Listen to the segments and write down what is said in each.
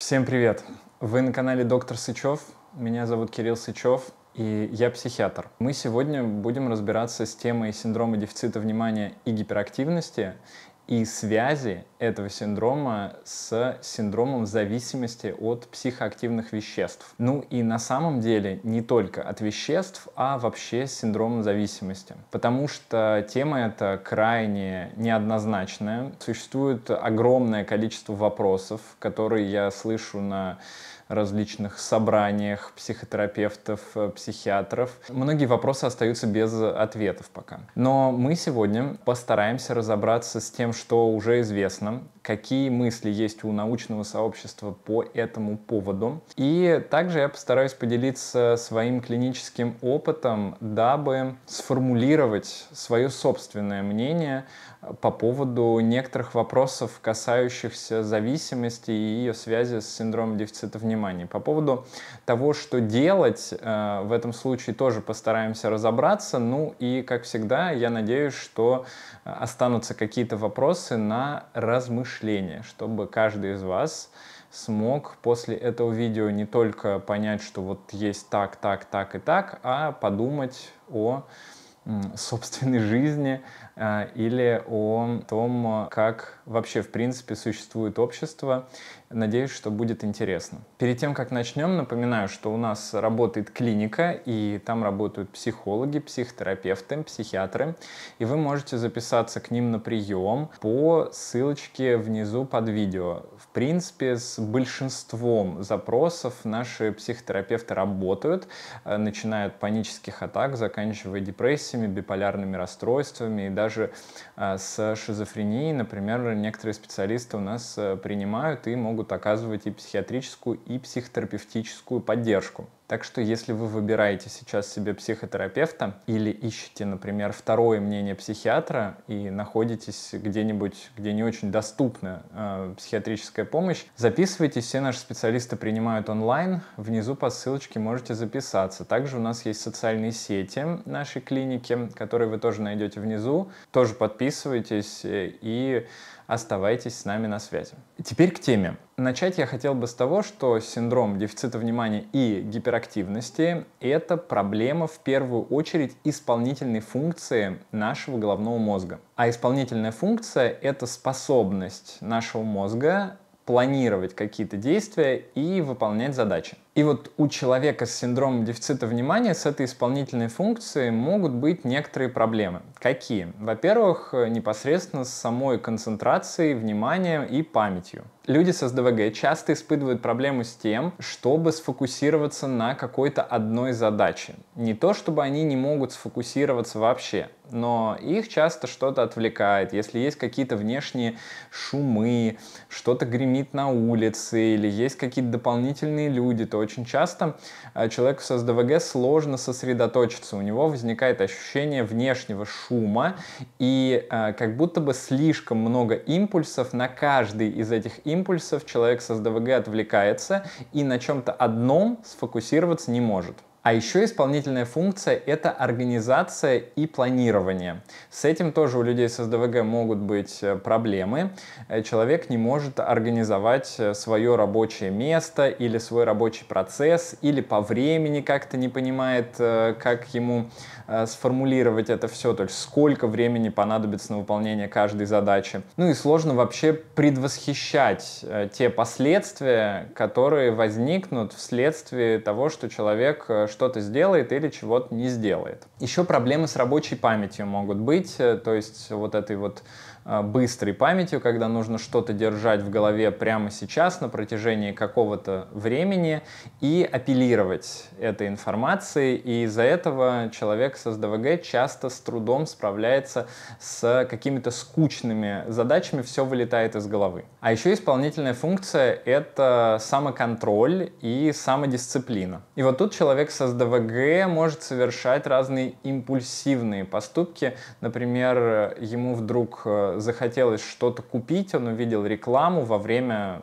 Всем привет! Вы на канале Доктор Сычев. Меня зовут Кирилл Сычев, и я психиатр. Мы сегодня будем разбираться с темой синдрома дефицита внимания и гиперактивности и связи этого синдрома с синдромом зависимости от психоактивных веществ. Ну и на самом деле не только от веществ, а вообще с синдромом зависимости. Потому что тема эта крайне неоднозначная. Существует огромное количество вопросов, которые я слышу на различных собраниях психотерапевтов, э, психиатров. Многие вопросы остаются без ответов пока. Но мы сегодня постараемся разобраться с тем, что уже известно, какие мысли есть у научного сообщества по этому поводу. И также я постараюсь поделиться своим клиническим опытом, дабы сформулировать свое собственное мнение по поводу некоторых вопросов, касающихся зависимости и ее связи с синдромом дефицита внимания. По поводу того, что делать, э, в этом случае тоже постараемся разобраться. Ну и, как всегда, я надеюсь, что э, останутся какие-то вопросы на размышление, чтобы каждый из вас смог после этого видео не только понять, что вот есть так, так, так и так, а подумать о собственной жизни, Э, или о том, как вообще в принципе существует общество Надеюсь, что будет интересно. Перед тем, как начнем, напоминаю, что у нас работает клиника, и там работают психологи, психотерапевты, психиатры. И вы можете записаться к ним на прием по ссылочке внизу под видео. В принципе, с большинством запросов наши психотерапевты работают, э, начиная от панических атак, заканчивая депрессиями, биполярными расстройствами и даже э, с шизофренией. Например, некоторые специалисты у нас э, принимают и могут могут оказывать и психиатрическую, и психотерапевтическую поддержку. Так что если вы выбираете сейчас себе психотерапевта или ищете, например, второе мнение психиатра и находитесь где-нибудь, где не очень доступна э, психиатрическая помощь, записывайтесь, все наши специалисты принимают онлайн, внизу по ссылочке можете записаться. Также у нас есть социальные сети нашей клиники, которые вы тоже найдете внизу, тоже подписывайтесь э, и Оставайтесь с нами на связи. Теперь к теме. Начать я хотел бы с того, что синдром дефицита внимания и гиперактивности – это проблема в первую очередь исполнительной функции нашего головного мозга. А исполнительная функция – это способность нашего мозга планировать какие-то действия и выполнять задачи. И вот у человека с синдромом дефицита внимания с этой исполнительной функцией могут быть некоторые проблемы. Какие? Во-первых, непосредственно с самой концентрацией, вниманием и памятью. Люди с СДВГ часто испытывают проблемы с тем, чтобы сфокусироваться на какой-то одной задаче. Не то, чтобы они не могут сфокусироваться вообще, но их часто что-то отвлекает. Если есть какие-то внешние шумы, что-то гремит на улице или есть какие-то дополнительные люди, то очень часто э, человеку с СДВГ сложно сосредоточиться, у него возникает ощущение внешнего шума, и э, как будто бы слишком много импульсов, на каждый из этих импульсов человек с СДВГ отвлекается и на чем-то одном сфокусироваться не может. А еще исполнительная функция — это организация и планирование. С этим тоже у людей с СДВГ могут быть э, проблемы. Э, человек не может организовать э, свое рабочее место или свой рабочий процесс, или по времени как-то не понимает, как ему Э, сформулировать это все, то есть сколько времени понадобится на выполнение каждой задачи. Ну и сложно вообще предвосхищать э, те последствия, которые возникнут вследствие того, что человек э, что-то сделает или чего-то не сделает. Еще проблемы с рабочей памятью могут быть, то есть вот этой вот а, быстрой памятью, когда нужно что-то держать в голове прямо сейчас на протяжении какого-то времени и апеллировать этой информацией. И из-за этого человек с СДВГ часто с трудом справляется с какими-то скучными задачами, все вылетает из головы. А еще исполнительная функция — это самоконтроль и самодисциплина. И вот тут человек с СДВГ может совершать разные импульсивные поступки. Например, ему вдруг э, захотелось что-то купить, он увидел рекламу во время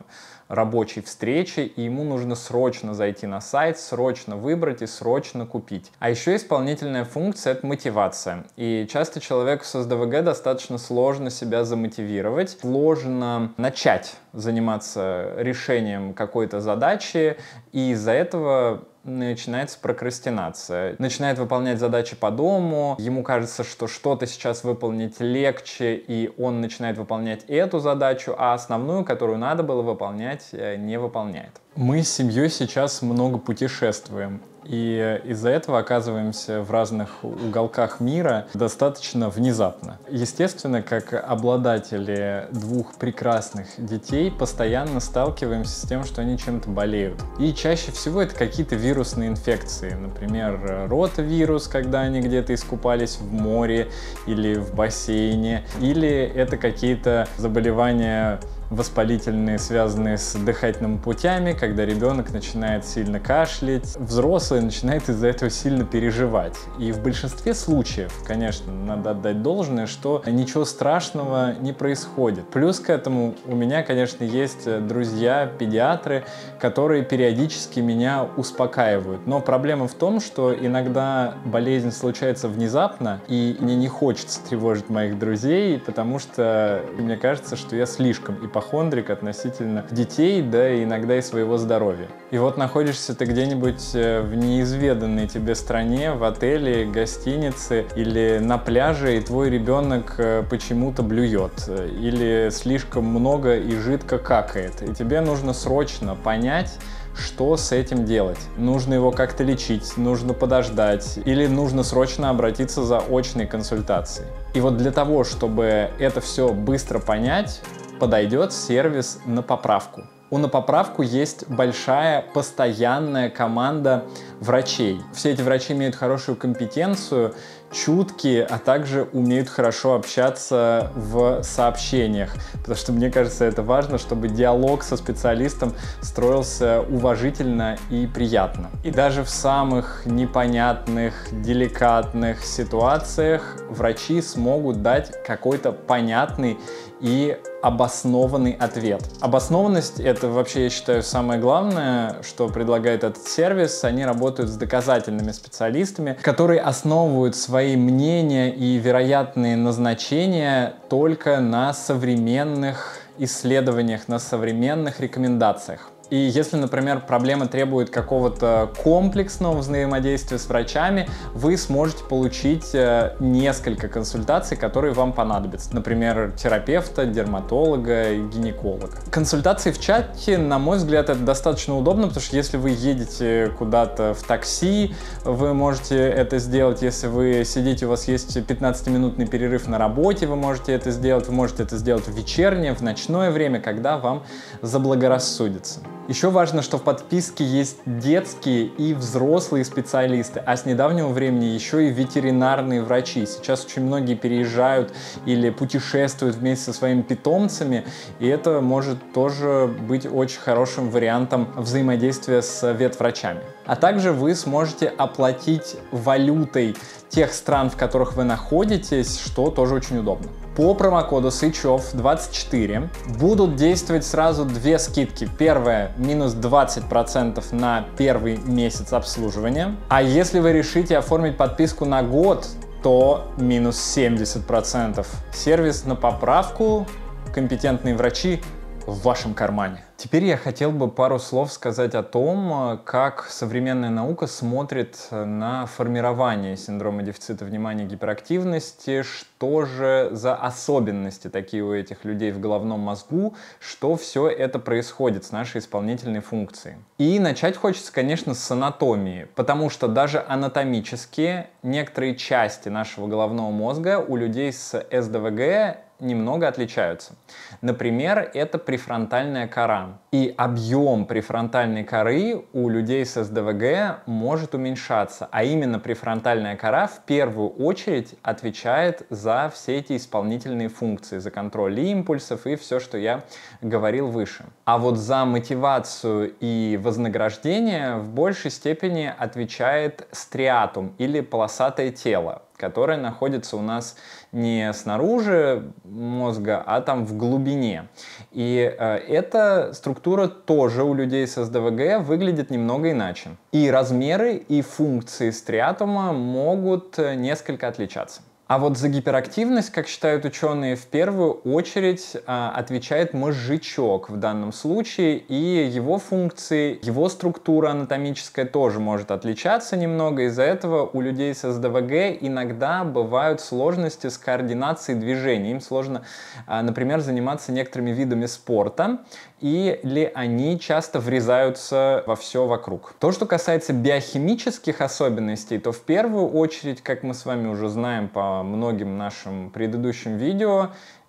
рабочей встречи, и ему нужно срочно зайти на сайт, срочно выбрать и срочно купить. А еще исполнительная функция — это мотивация. И часто человеку с СДВГ достаточно сложно себя замотивировать, сложно начать заниматься решением какой-то задачи, и из-за этого начинается прокрастинация. Начинает выполнять задачи по дому, ему кажется, что что-то сейчас выполнить легче, и он начинает выполнять эту задачу, а основную, которую надо было выполнять, э, не выполняет. Мы с семьей сейчас много путешествуем и из-за этого оказываемся в разных уголках мира достаточно внезапно. Естественно, как обладатели двух прекрасных детей, постоянно сталкиваемся с тем, что они чем-то болеют. И чаще всего это какие-то вирусные инфекции, например, ротавирус, когда они где-то искупались в море или в бассейне, или это какие-то заболевания воспалительные, связанные с дыхательными путями, когда ребенок начинает сильно кашлять, взрослый начинает из-за этого сильно переживать. И в большинстве случаев, конечно, надо отдать должное, что ничего страшного не происходит. Плюс к этому у меня, конечно, есть э, друзья, педиатры, которые периодически меня успокаивают. Но проблема в том, что иногда болезнь случается внезапно, и мне не хочется тревожить моих друзей, потому что мне кажется, что я слишком и hypochondric относительно детей, да, и иногда и своего здоровья. И вот находишься ты где-нибудь э, в неизведанной тебе стране, в отеле, гостинице или на пляже, и твой ребенок э, почему-то блюет э, или слишком много и жидко какает. И тебе нужно срочно понять, что с этим делать. Нужно его как-то лечить, нужно подождать или нужно срочно обратиться за очной консультацией. И вот для того, чтобы это все быстро понять, подойдет сервис на поправку. У на поправку есть большая постоянная команда врачей. Все эти врачи имеют хорошую компетенцию, чуткие, а также умеют хорошо общаться в сообщениях. Потому что мне кажется, это важно, чтобы диалог со специалистом строился уважительно и приятно. И даже в самых непонятных, деликатных ситуациях врачи смогут дать какой-то понятный и обоснованный ответ. Обоснованность — это вообще, я считаю, самое главное, что предлагает этот сервис. Они работают с доказательными специалистами, которые основывают свои мнения и вероятные назначения только на современных исследованиях, на современных рекомендациях. И если, например, проблема требует какого-то комплексного взаимодействия с врачами, вы сможете получить э, несколько консультаций, которые вам понадобятся. Например, терапевта, дерматолога, гинеколога. Консультации в чате, на мой взгляд, это достаточно удобно, потому что если вы едете куда-то в такси, вы можете это сделать. Если вы сидите, у вас есть 15-минутный перерыв на работе, вы можете это сделать. Вы можете это сделать в вечернее, в ночное время, когда вам заблагорассудится. Еще важно, что в подписке есть детские и взрослые специалисты, а с недавнего времени еще и ветеринарные врачи. Сейчас очень многие переезжают или путешествуют вместе со своими питомцами, и это может тоже быть очень хорошим вариантом взаимодействия с ветврачами. А также вы сможете оплатить валютой тех стран, в которых вы находитесь, что тоже очень удобно по промокоду Сычев24 будут действовать сразу две скидки. Первая минус 20% на первый месяц обслуживания. А если вы решите оформить подписку на год, то минус 70%. Сервис на поправку, компетентные врачи в вашем кармане. Теперь я хотел бы пару слов сказать о том, э, как современная наука смотрит э, на формирование синдрома дефицита внимания и гиперактивности, что же за особенности такие у этих людей в головном мозгу, что все это происходит с нашей исполнительной функцией. И начать хочется, конечно, с анатомии, потому что даже анатомически некоторые части нашего головного мозга у людей с СДВГ немного отличаются. Например, это префронтальная кора. И объем префронтальной коры у людей с СДВГ может уменьшаться. А именно префронтальная кора в первую очередь отвечает за все эти исполнительные функции, за контроль импульсов и все, что я говорил выше. А вот за мотивацию и вознаграждение в большей степени отвечает стриатум или полосатое тело которая находится у нас не снаружи мозга, а там в глубине. И э, эта структура тоже у людей с СДВГ выглядит немного иначе. И размеры, и функции стриатума могут э, несколько отличаться. А вот за гиперактивность, как считают ученые, в первую очередь а, отвечает мозжечок в данном случае, и его функции, его структура анатомическая тоже может отличаться немного. Из-за этого у людей с СДВГ иногда бывают сложности с координацией движений. Им сложно, а, например, заниматься некоторыми видами спорта, и ли они часто врезаются во все вокруг. То, что касается биохимических особенностей, то в первую очередь, как мы с вами уже знаем по многим нашим предыдущим видео,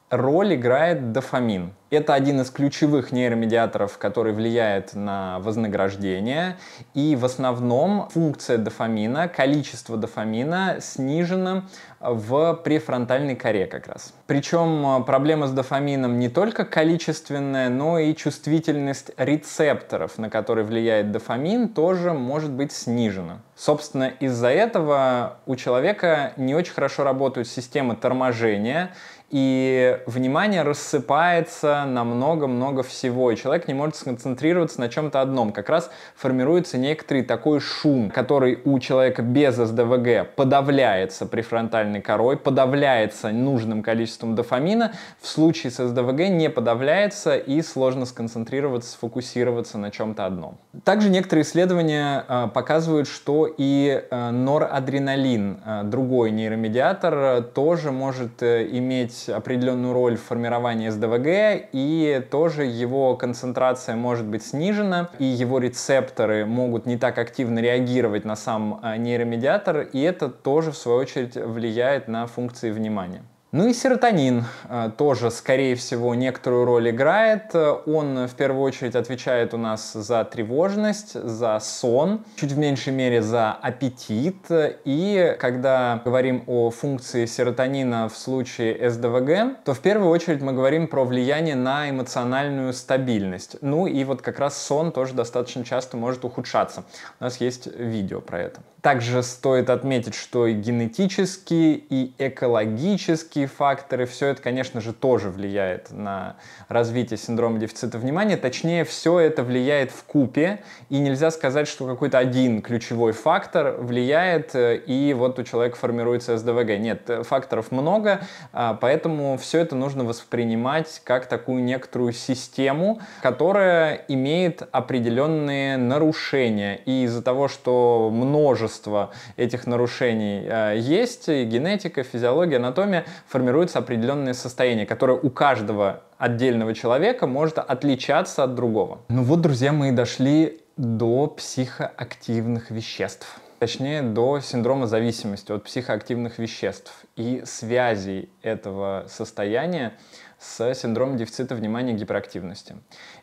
роль играет дофамин. Это один из ключевых нейромедиаторов, который влияет на вознаграждение. И в основном функция дофамина, количество дофамина снижено в префронтальной коре как раз. Причем э, проблема с дофамином не только количественная, но и чувствительность рецепторов, на которые влияет дофамин, тоже может быть снижена. Собственно, из-за этого у человека не очень хорошо работают системы торможения, и внимание рассыпается на много-много всего, и человек не может сконцентрироваться на чем-то одном. Как раз формируется некоторый такой шум, который у человека без СДВГ подавляется префронтальной корой, подавляется нужным количеством дофамина, в случае с СДВГ не подавляется и сложно сконцентрироваться, сфокусироваться на чем-то одном. Также некоторые исследования э, показывают, что и э, норадреналин, э, другой нейромедиатор, тоже может иметь определенную роль в формировании СДВГ, и тоже его концентрация может быть снижена, и его рецепторы могут не так активно реагировать на сам нейромедиатор, и это тоже, в свою очередь, влияет на функции внимания. Ну и серотонин э, тоже, скорее всего, некоторую роль играет. Э, он э, в первую очередь отвечает у нас за тревожность, за сон, чуть в меньшей мере за аппетит. И когда говорим о функции серотонина в случае СДВГ, то в первую очередь мы говорим про влияние на эмоциональную стабильность. Ну и вот как раз сон тоже достаточно часто может ухудшаться. У нас есть видео про это. Также стоит отметить, что и генетически, и экологически пищевые факторы, все это, конечно же, тоже влияет на развитие синдрома дефицита внимания. Точнее, все это влияет в купе, и нельзя сказать, что какой-то один ключевой фактор влияет, э, и вот у человека формируется СДВГ. Нет, э, факторов много, а, поэтому все это нужно воспринимать как такую некоторую систему, которая имеет определенные нарушения. И из-за того, что множество этих нарушений э, есть, и генетика, физиология, анатомия, формируется определенное состояние, которое у каждого отдельного человека может отличаться от другого. Ну вот, друзья, мы и дошли до психоактивных веществ. Точнее, до синдрома зависимости от психоактивных веществ и связей этого состояния с синдромом дефицита внимания и гиперактивности.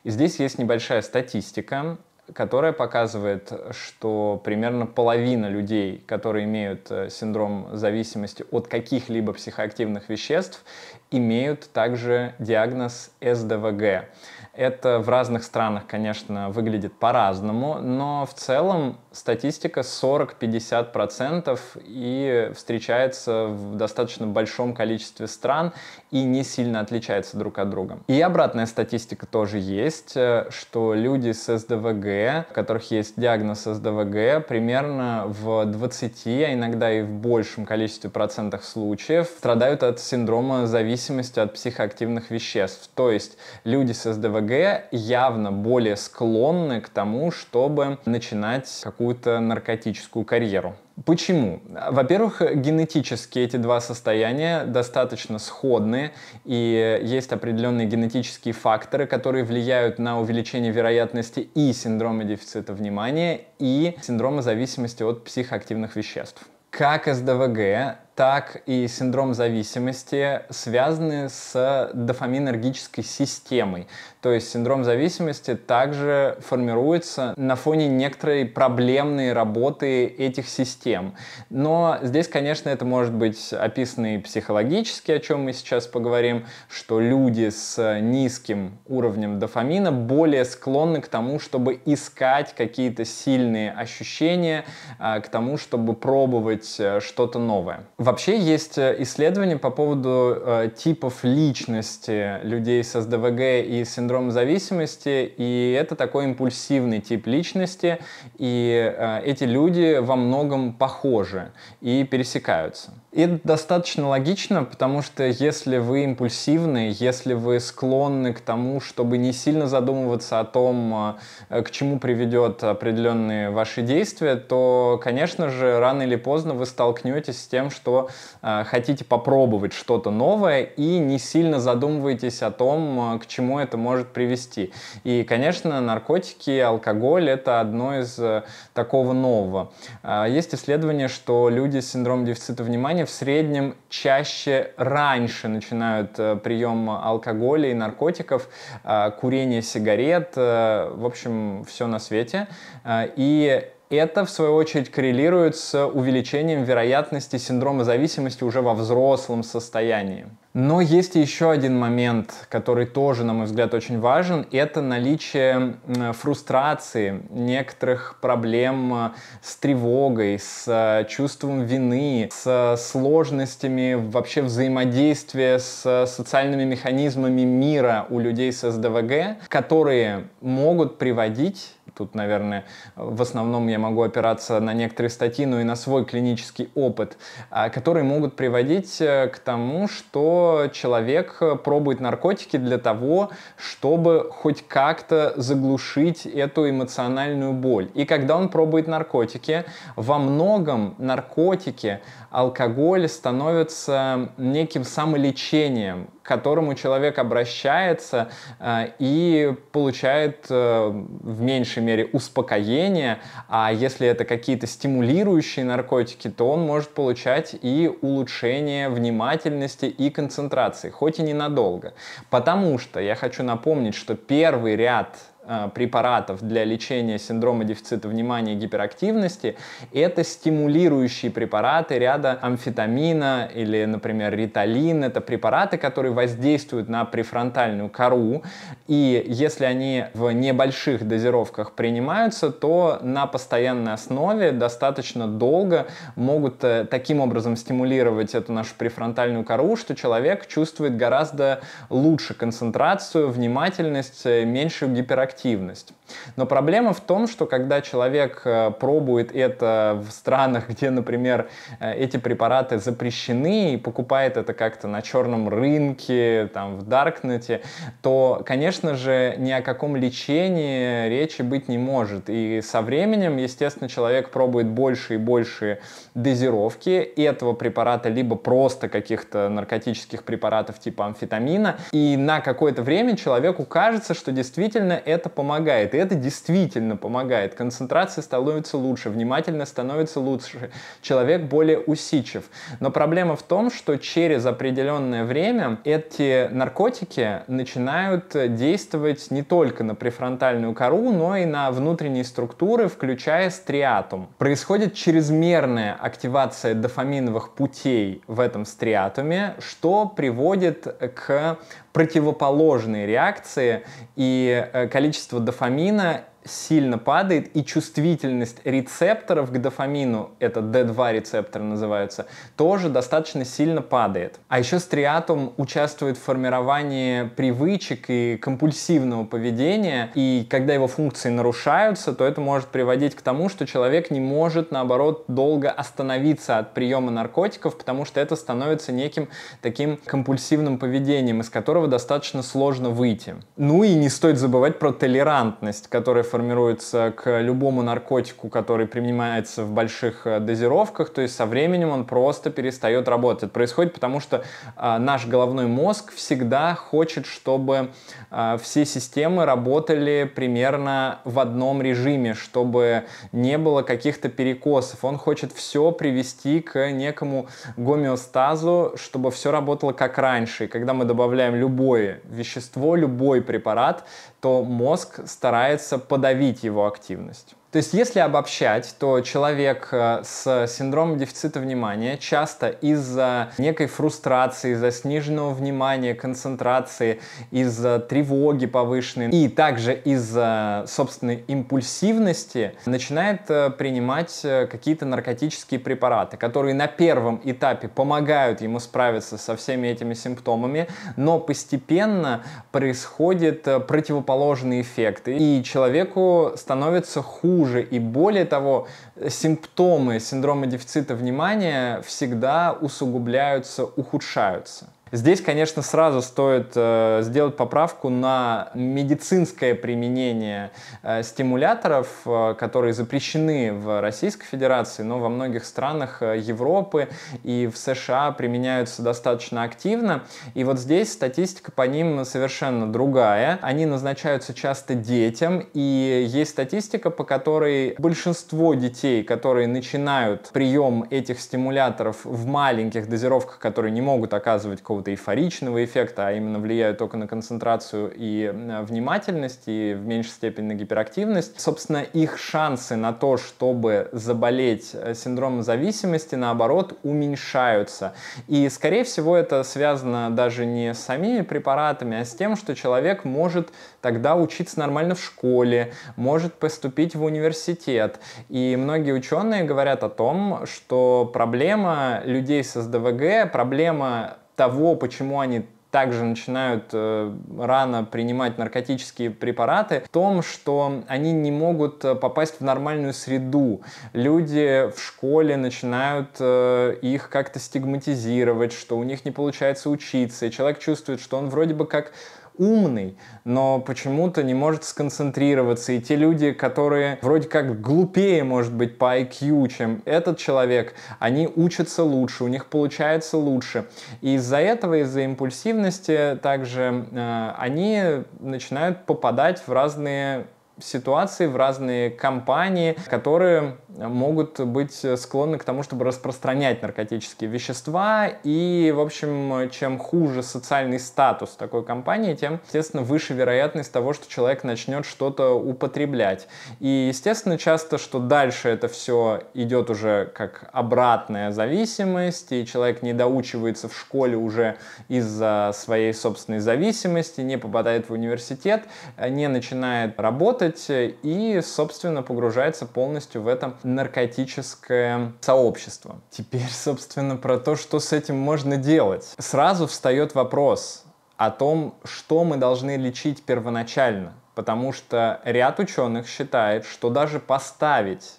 И здесь есть небольшая статистика которая показывает, что примерно половина людей, которые имеют э, синдром зависимости от каких-либо психоактивных веществ, имеют также диагноз СДВГ. Это в разных странах, конечно, выглядит по-разному, но в целом статистика 40-50% и встречается в достаточно большом количестве стран и не сильно отличается друг от друга. И обратная статистика тоже есть, э, что люди с СДВГ, у которых есть диагноз СДВГ, примерно в 20, а иногда и в большем количестве процентах случаев страдают от синдрома зависимости от психоактивных веществ. То есть люди с СДВГ явно более склонны к тому, чтобы начинать какую какую-то наркотическую карьеру. Почему? Во-первых, генетически эти два состояния достаточно сходны, и есть определенные генетические факторы, которые влияют на увеличение вероятности и синдрома дефицита внимания, и синдрома зависимости от психоактивных веществ. Как СДВГ так и синдром зависимости связаны с дофаминергической системой. То есть синдром зависимости также формируется на фоне некоторой проблемной работы этих систем. Но здесь, конечно, это может быть описано и психологически, о чем мы сейчас поговорим, что люди с низким уровнем дофамина более склонны к тому, чтобы искать какие-то сильные ощущения, а, к тому, чтобы пробовать э, что-то новое. Вообще есть э, исследования по поводу э, типов личности людей с СДВГ и синдромом зависимости, и это такой импульсивный тип личности, и э, эти люди во многом похожи и пересекаются. И это достаточно логично, потому что если вы импульсивны, если вы склонны к тому, чтобы не сильно задумываться о том, э, к чему приведет определенные ваши действия, то, конечно же, рано или поздно вы столкнетесь с тем, что э, хотите попробовать что-то новое и не сильно задумываетесь о том, э, к чему это может привести. И, конечно, наркотики, алкоголь — это одно из такого нового. А есть исследования, что люди с синдромом дефицита внимания в среднем чаще раньше начинают э, прием алкоголя и наркотиков, э, курение сигарет, э, в общем, все на свете. И это, в свою очередь, коррелирует с увеличением вероятности синдрома зависимости уже во взрослом состоянии. Но есть еще один момент, который тоже, на мой взгляд, очень важен. Это наличие фрустрации, некоторых проблем э, с тревогой, с э, чувством вины, с э, сложностями вообще взаимодействия с социальными механизмами мира у людей с СДВГ, которые могут приводить Тут, наверное, в основном я могу опираться на некоторые статьи, но и на свой клинический опыт, а, которые могут приводить э, к тому, что человек э, пробует наркотики для того, чтобы хоть как-то заглушить эту эмоциональную боль. И когда он пробует наркотики, во многом наркотики, алкоголь становятся неким самолечением к которому человек обращается э, и получает э, в меньшей мере успокоение, а если это какие-то стимулирующие наркотики, то он может получать и улучшение внимательности и концентрации, хоть и ненадолго. Потому что я хочу напомнить, что первый ряд Э, препаратов для лечения синдрома дефицита внимания и гиперактивности, это стимулирующие препараты ряда амфетамина или, например, риталин. Это препараты, которые воздействуют на префронтальную кору, и если они в небольших дозировках принимаются, то на постоянной основе достаточно долго могут э, таким образом стимулировать эту нашу префронтальную кору, что человек чувствует гораздо лучше концентрацию, внимательность, э, меньшую гиперактивность активность. Но проблема в том, что когда человек э, пробует это в странах, где, например, э, эти препараты запрещены и покупает это как-то на черном рынке, там, в Даркнете, то, конечно же, ни о каком лечении речи быть не может. И со временем, естественно, человек пробует больше и больше дозировки этого препарата, либо просто каких-то наркотических препаратов типа амфетамина. И на какое-то время человеку кажется, что действительно это это помогает. И это действительно помогает. Концентрация становится лучше, внимательность становится лучше, человек более усидчив. Но проблема в том, что через определенное время эти наркотики начинают действовать не только на префронтальную кору, но и на внутренние структуры, включая стриатум. Происходит чрезмерная активация дофаминовых путей в этом стриатуме, что приводит к противоположные реакции, и э, количество дофамина сильно падает, и чувствительность рецепторов к дофамину, это D2 рецепторы называются, тоже достаточно сильно падает. А еще стриатум участвует в формировании привычек и компульсивного поведения, и когда его функции нарушаются, то это может приводить к тому, что человек не может, наоборот, долго остановиться от приема наркотиков, потому что это становится неким таким компульсивным поведением, из которого достаточно сложно выйти. Ну и не стоит забывать про толерантность, которая формируется к любому наркотику, который принимается в больших э, дозировках, то есть со временем он просто перестает работать. Происходит потому, что э, наш головной мозг всегда хочет, чтобы э, все системы работали примерно в одном режиме, чтобы не было каких-то перекосов. Он хочет все привести к некому гомеостазу, чтобы все работало как раньше. И когда мы добавляем любое вещество, любой препарат, то мозг старается подавить его активность. То есть, если обобщать, то человек э, с синдромом дефицита внимания часто из-за некой фрустрации, из-за сниженного внимания, концентрации, из-за тревоги повышенной и также из-за собственной импульсивности начинает э, принимать э, какие-то наркотические препараты, которые на первом этапе помогают ему справиться со всеми этими симптомами, но постепенно происходят противоположные эффекты, и человеку становится хуже хуже. И более того, симптомы синдрома дефицита внимания всегда усугубляются, ухудшаются. Здесь, конечно, сразу стоит э, сделать поправку на медицинское применение э, стимуляторов, э, которые запрещены в Российской Федерации, но во многих странах э, Европы и в США применяются достаточно активно. И вот здесь статистика по ним совершенно другая. Они назначаются часто детям, и есть статистика, по которой большинство детей, которые начинают прием этих стимуляторов в маленьких дозировках, которые не могут оказывать какого какого-то эйфоричного эффекта, а именно влияют только на концентрацию и э, внимательность, и в меньшей степени на гиперактивность. Собственно, их шансы на то, чтобы заболеть э, синдромом зависимости, наоборот, уменьшаются. И, скорее всего, это связано даже не с самими препаратами, а с тем, что человек может тогда учиться нормально в школе, может поступить в университет. И многие ученые говорят о том, что проблема людей с СДВГ, проблема того, почему они также начинают э, рано принимать наркотические препараты, в том, что они не могут э, попасть в нормальную среду. Люди в школе начинают э, их как-то стигматизировать, что у них не получается учиться, и человек чувствует, что он вроде бы как умный, но почему-то не может сконцентрироваться. И те люди, которые вроде как глупее, может быть, по IQ, чем этот человек, они учатся лучше, у них получается лучше. И из-за этого, из-за импульсивности также э, они начинают попадать в разные ситуации, в разные компании, которые могут быть склонны к тому, чтобы распространять наркотические вещества. И, в общем, чем хуже социальный статус такой компании, тем, естественно, выше вероятность того, что человек начнет что-то употреблять. И, естественно, часто, что дальше это все идет уже как обратная зависимость, и человек не доучивается в школе уже из-за своей собственной зависимости, не попадает в университет, не начинает работать, работать э, и, собственно, погружается полностью в это наркотическое сообщество. Теперь, собственно, про то, что с этим можно делать. Сразу встает вопрос о том, что мы должны лечить первоначально. Потому что ряд ученых считает, что даже поставить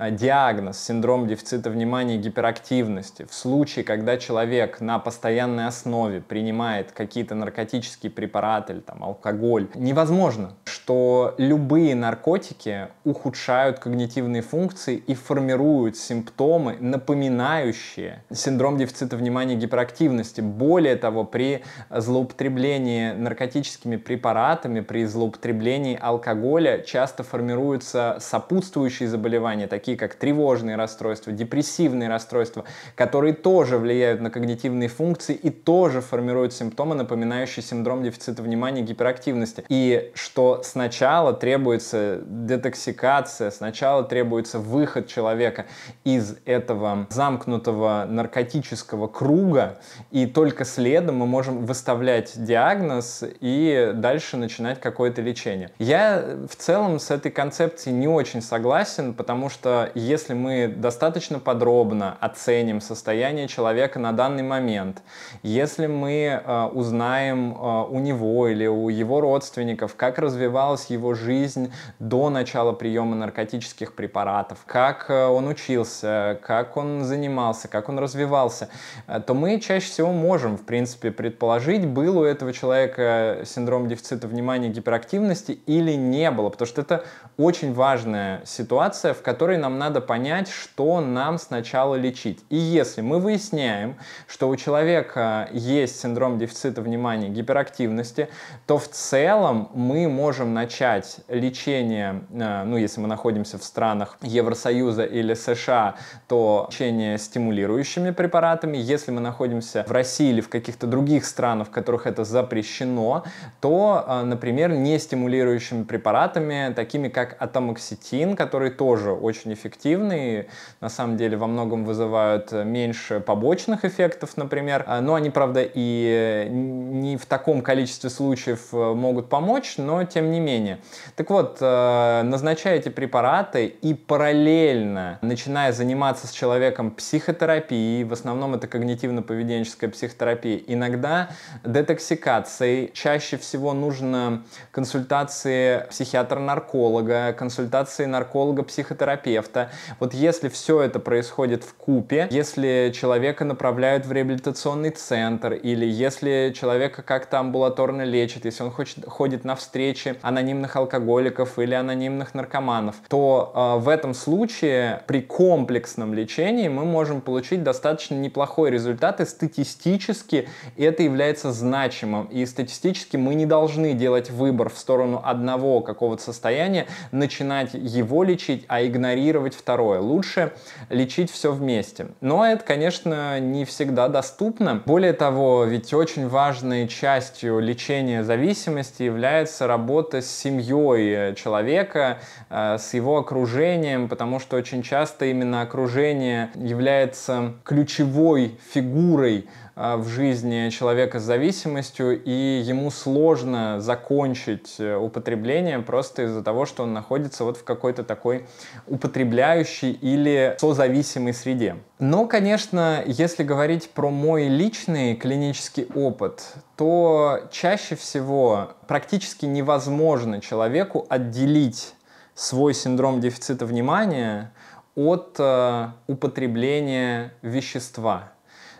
а, диагноз синдром дефицита внимания и гиперактивности, в случае, когда человек на постоянной основе принимает какие-то наркотические препараты или там, алкоголь, невозможно, что любые наркотики ухудшают когнитивные функции и формируют симптомы, напоминающие синдром дефицита внимания и гиперактивности. Более того, при злоупотреблении наркотическими препаратами, при злоупотреблении алкоголя часто формируются сопутствующие заболевания, такие такие как тревожные расстройства, депрессивные расстройства, которые тоже влияют на когнитивные функции и тоже формируют симптомы, напоминающие синдром дефицита внимания и гиперактивности. И что сначала требуется детоксикация, сначала требуется выход человека из этого замкнутого наркотического круга, и только следом мы можем выставлять диагноз и дальше начинать какое-то лечение. Я в целом с этой концепцией не очень согласен, потому что если мы достаточно подробно оценим состояние человека на данный момент, если мы э, узнаем э, у него или у его родственников, как развивалась его жизнь до начала приема наркотических препаратов, как э, он учился, как он занимался, как он развивался, то мы чаще всего можем, в принципе, предположить, был у этого человека синдром дефицита внимания и гиперактивности или не было, потому что это очень важная ситуация, в которой нам нам надо понять, что нам сначала лечить. И если мы выясняем, что у человека э, есть синдром дефицита внимания, гиперактивности, то в целом мы можем начать лечение, э, ну, если мы находимся в странах Евросоюза или США, то лечение стимулирующими препаратами. Если мы находимся в России или в каких-то других странах, в которых это запрещено, то, э, например, не стимулирующими препаратами, такими как атомоксетин, который тоже очень очень эффективны, на самом деле во многом вызывают э, меньше побочных эффектов, например. А, но они, правда, и э, не в таком количестве случаев э, могут помочь, но тем не менее. Так вот, назначаете препараты и параллельно, начиная заниматься с человеком психотерапией, в основном это когнитивно-поведенческая психотерапия, иногда детоксикацией, чаще всего нужно консультации психиатра-нарколога, консультации нарколога-психотерапевта, терапевта. Вот если все это происходит в купе, если человека направляют в реабилитационный центр, или если человека как-то амбулаторно лечат, если он хочет, ходит на встречи анонимных алкоголиков или анонимных наркоманов, то э, в этом случае при комплексном лечении мы можем получить достаточно неплохой результат, и статистически это является значимым. И статистически мы не должны делать выбор в сторону одного какого-то состояния, начинать его лечить, а игнорировать игнорировать второе. Лучше лечить все вместе. Но это, конечно, не всегда доступно. Более того, ведь очень важной частью лечения зависимости является работа с семьей человека, э, с его окружением, потому что очень часто именно окружение является ключевой фигурой а, в жизни человека с зависимостью, и ему сложно закончить э, употребление просто из-за того, что он находится вот в какой-то такой употребляющей или созависимой среде. Но, конечно, если говорить про мой личный клинический опыт, то чаще всего практически невозможно человеку отделить свой синдром дефицита внимания от э, употребления вещества.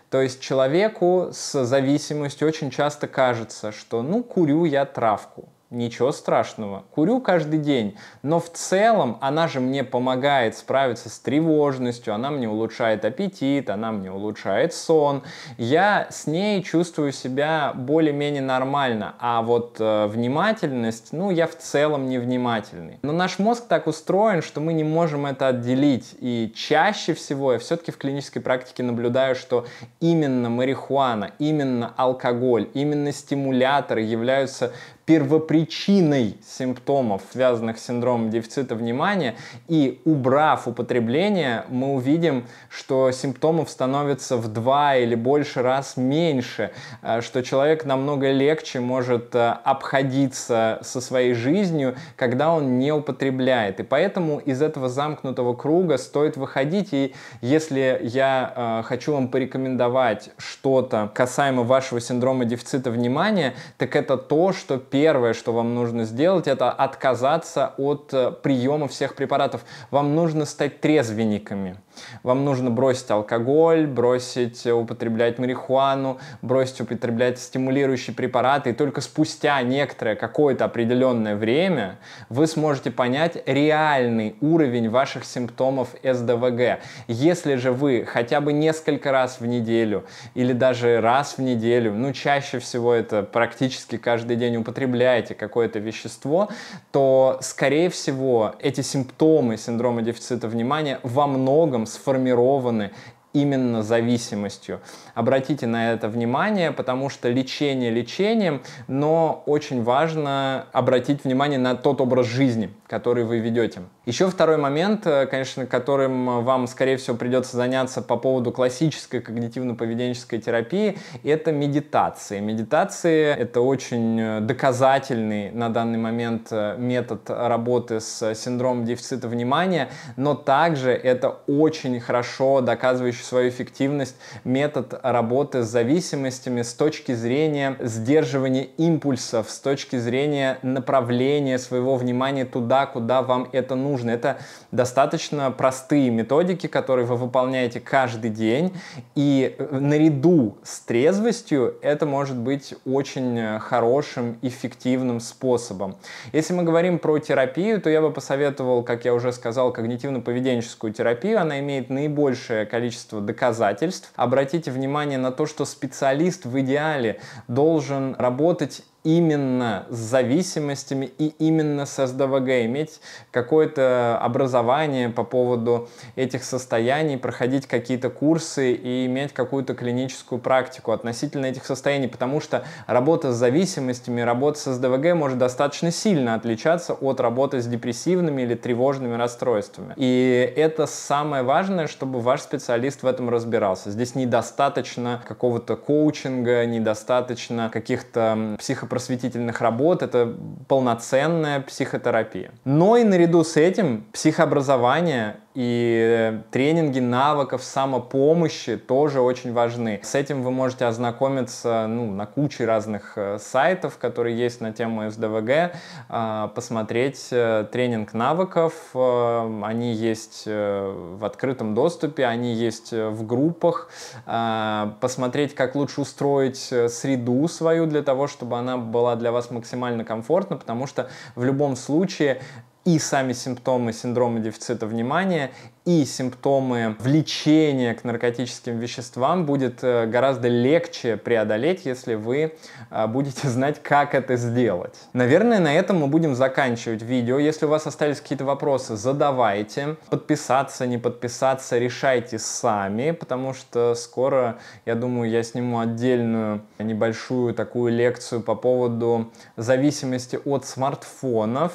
То есть человеку с зависимостью очень часто кажется, что ну курю я травку, Ничего страшного. Курю каждый день, но в целом она же мне помогает справиться с тревожностью, она мне улучшает аппетит, она мне улучшает сон. Я с ней чувствую себя более-менее нормально, а вот э, внимательность, ну, я в целом невнимательный. Но наш мозг так устроен, что мы не можем это отделить. И чаще всего я все-таки в клинической практике наблюдаю, что именно марихуана, именно алкоголь, именно стимуляторы являются первопричиной симптомов, связанных с синдромом дефицита внимания, и убрав употребление, мы увидим, что симптомов становится в два или больше раз меньше, э, что человек намного легче может э, обходиться со своей жизнью, когда он не употребляет. И поэтому из этого замкнутого круга стоит выходить. И если я э, хочу вам порекомендовать что-то касаемо вашего синдрома дефицита внимания, так это то, что первое первое, что вам нужно сделать, это отказаться от э, приема всех препаратов. Вам нужно стать трезвенниками. Вам нужно бросить алкоголь, бросить употреблять марихуану, бросить употреблять стимулирующие препараты. И только спустя некоторое какое-то определенное время вы сможете понять реальный уровень ваших симптомов СДВГ. Если же вы хотя бы несколько раз в неделю или даже раз в неделю, ну чаще всего это практически каждый день употребляете, употребляете какое-то вещество, то, скорее всего, эти симптомы синдрома дефицита внимания во многом сформированы именно зависимостью. Обратите на это внимание, потому что лечение лечением, но очень важно обратить внимание на тот образ жизни, который вы ведете. Еще второй момент, э, конечно, которым вам, скорее всего, придется заняться по поводу классической когнитивно-поведенческой терапии, это медитации. Медитации — это очень э, доказательный на данный момент э, метод работы с синдромом дефицита внимания, но также это очень хорошо доказывающий доказывающий свою эффективность метод работы с зависимостями с точки зрения сдерживания импульсов, с точки зрения направления своего внимания туда, куда вам это нужно. Это достаточно простые методики, которые вы выполняете каждый день, и э, наряду с трезвостью это может быть очень хорошим, эффективным способом. Если мы говорим про терапию, то я бы посоветовал, как я уже сказал, когнитивно-поведенческую терапию. Она имеет наибольшее количество количество доказательств. Обратите внимание на то, что специалист в идеале должен работать именно с зависимостями и именно с СДВГ, иметь какое-то образование по поводу этих состояний, проходить какие-то курсы и иметь какую-то клиническую практику относительно этих состояний, потому что работа с зависимостями, работа с СДВГ может достаточно сильно отличаться от работы с депрессивными или тревожными расстройствами. И это самое важное, чтобы ваш специалист в этом разбирался. Здесь недостаточно какого-то коучинга, недостаточно каких-то психо психопросветительных работ, это полноценная психотерапия. Но и наряду с этим психообразование и э, тренинги навыков самопомощи тоже очень важны. С этим вы можете ознакомиться ну, на куче разных э, сайтов, которые есть на тему СДВГ, а, посмотреть э, тренинг навыков. Они есть в открытом доступе, они есть в группах. А, посмотреть, как лучше устроить среду свою для того, чтобы она была для вас максимально комфортна, потому что в любом случае и сами симптомы синдрома дефицита внимания, и симптомы влечения к наркотическим веществам будет э, гораздо легче преодолеть, если вы э, будете знать, как это сделать. Наверное, на этом мы будем заканчивать видео. Если у вас остались какие-то вопросы, задавайте. Подписаться, не подписаться, решайте сами, потому что скоро, я думаю, я сниму отдельную небольшую такую лекцию по поводу зависимости от смартфонов,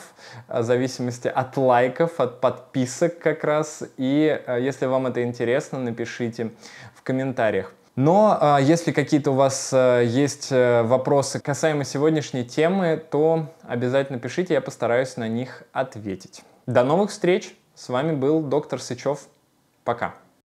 э, зависимости от лайков, от подписок как раз и э, если вам это интересно, напишите в комментариях. Но э, если какие-то у вас э, есть вопросы касаемо сегодняшней темы, то обязательно пишите, я постараюсь на них ответить. До новых встреч! С вами был доктор Сычев. Пока!